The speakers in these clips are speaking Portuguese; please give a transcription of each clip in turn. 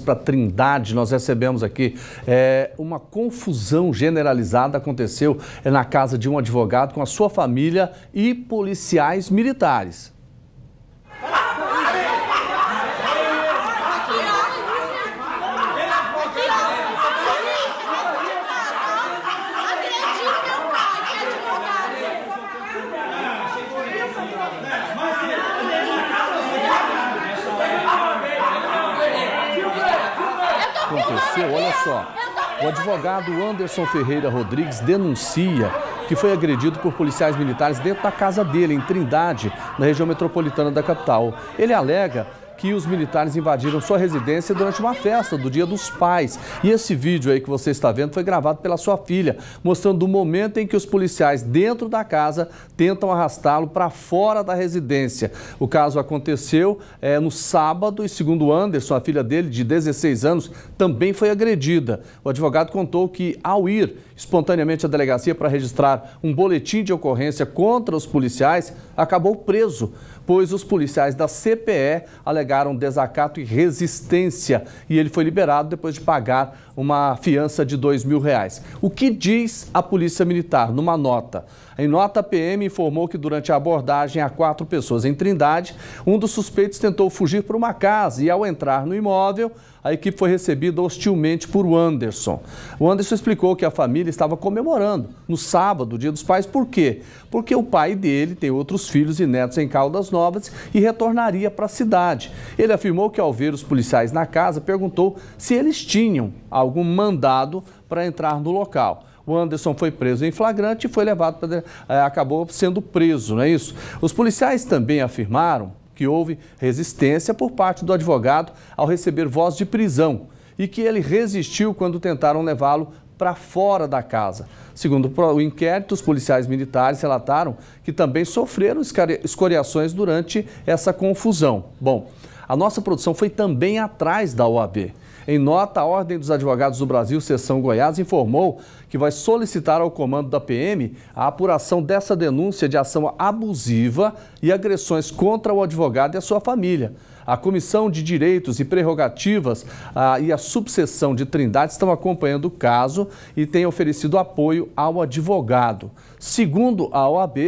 para Trindade, nós recebemos aqui é, uma confusão generalizada aconteceu é, na casa de um advogado com a sua família e policiais militares. aconteceu, olha só. O advogado Anderson Ferreira Rodrigues denuncia que foi agredido por policiais militares dentro da casa dele, em Trindade, na região metropolitana da capital. Ele alega que os militares invadiram sua residência durante uma festa do Dia dos Pais. E esse vídeo aí que você está vendo foi gravado pela sua filha, mostrando o momento em que os policiais dentro da casa tentam arrastá-lo para fora da residência. O caso aconteceu é, no sábado e, segundo Anderson, a filha dele, de 16 anos, também foi agredida. O advogado contou que, ao ir espontaneamente à delegacia para registrar um boletim de ocorrência contra os policiais, acabou preso, pois os policiais da CPE alegaram alegaram desacato e resistência e ele foi liberado depois de pagar uma fiança de dois mil reais. O que diz a Polícia Militar numa nota? Em nota, a PM informou que durante a abordagem a quatro pessoas em Trindade, um dos suspeitos tentou fugir para uma casa e ao entrar no imóvel, a equipe foi recebida hostilmente por Anderson. O Anderson explicou que a família estava comemorando no sábado, dia dos pais, por quê? Porque o pai dele tem outros filhos e netos em Caldas Novas e retornaria para a cidade. Ele afirmou que, ao ver os policiais na casa, perguntou se eles tinham algum mandado para entrar no local. O Anderson foi preso em flagrante e foi levado para. É, acabou sendo preso, não é isso? Os policiais também afirmaram que houve resistência por parte do advogado ao receber voz de prisão e que ele resistiu quando tentaram levá-lo para fora da casa. Segundo o inquérito, os policiais militares relataram que também sofreram escoriações durante essa confusão. Bom, a nossa produção foi também atrás da OAB. Em nota, a Ordem dos Advogados do Brasil, Seção Goiás, informou que vai solicitar ao comando da PM a apuração dessa denúncia de ação abusiva e agressões contra o advogado e a sua família. A Comissão de Direitos e Prerrogativas e a subseção de Trindade estão acompanhando o caso e têm oferecido apoio ao advogado. Segundo a OAB,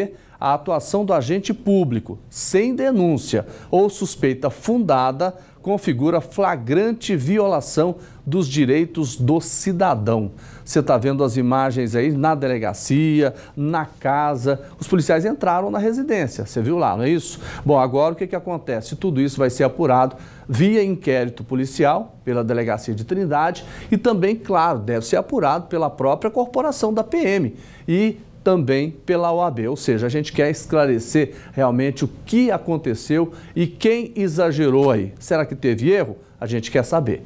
a atuação do agente público sem denúncia ou suspeita fundada configura flagrante violação dos direitos do cidadão. Você está vendo as imagens aí na delegacia, na casa. Os policiais entraram na residência, você viu lá, não é isso? Bom, agora o que, que acontece? Tudo isso vai ser apurado via inquérito policial pela Delegacia de Trindade e também, claro, deve ser apurado pela própria corporação da PM. E também pela OAB. Ou seja, a gente quer esclarecer realmente o que aconteceu e quem exagerou aí. Será que teve erro? A gente quer saber.